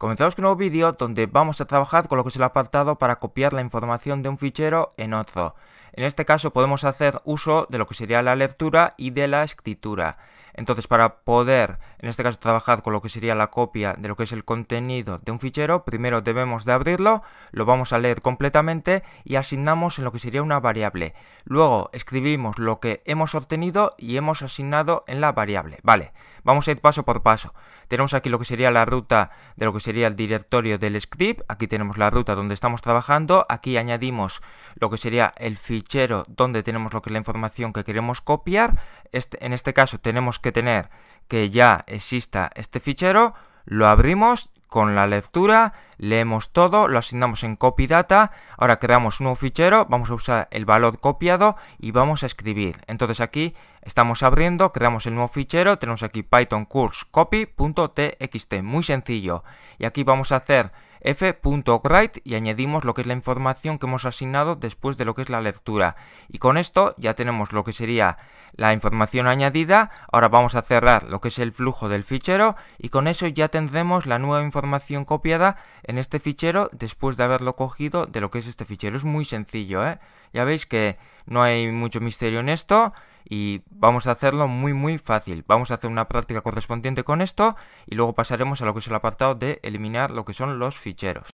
Comenzamos con un nuevo vídeo donde vamos a trabajar con lo que es el apartado para copiar la información de un fichero en otro. En este caso podemos hacer uso de lo que sería la lectura y de la escritura. Entonces, para poder, en este caso, trabajar con lo que sería la copia de lo que es el contenido de un fichero, primero debemos de abrirlo, lo vamos a leer completamente y asignamos en lo que sería una variable. Luego escribimos lo que hemos obtenido y hemos asignado en la variable. Vale, vamos a ir paso por paso. Tenemos aquí lo que sería la ruta de lo que sería el directorio del script. Aquí tenemos la ruta donde estamos trabajando. Aquí añadimos lo que sería el fichero donde tenemos lo que es la información que queremos copiar. Este, en este caso tenemos que tener que ya exista este fichero, lo abrimos con la lectura, leemos todo, lo asignamos en copy data, ahora creamos un nuevo fichero, vamos a usar el valor copiado y vamos a escribir. Entonces aquí estamos abriendo, creamos el nuevo fichero, tenemos aquí python course copy.txt, muy sencillo. Y aquí vamos a hacer f.write y añadimos lo que es la información que hemos asignado después de lo que es la lectura. Y con esto ya tenemos lo que sería la información añadida. Ahora vamos a cerrar lo que es el flujo del fichero y con eso ya tendremos la nueva información copiada en este fichero después de haberlo cogido de lo que es este fichero. Es muy sencillo, ¿eh? Ya veis que no hay mucho misterio en esto y vamos a hacerlo muy muy fácil. Vamos a hacer una práctica correspondiente con esto y luego pasaremos a lo que es el apartado de eliminar lo que son los ficheros.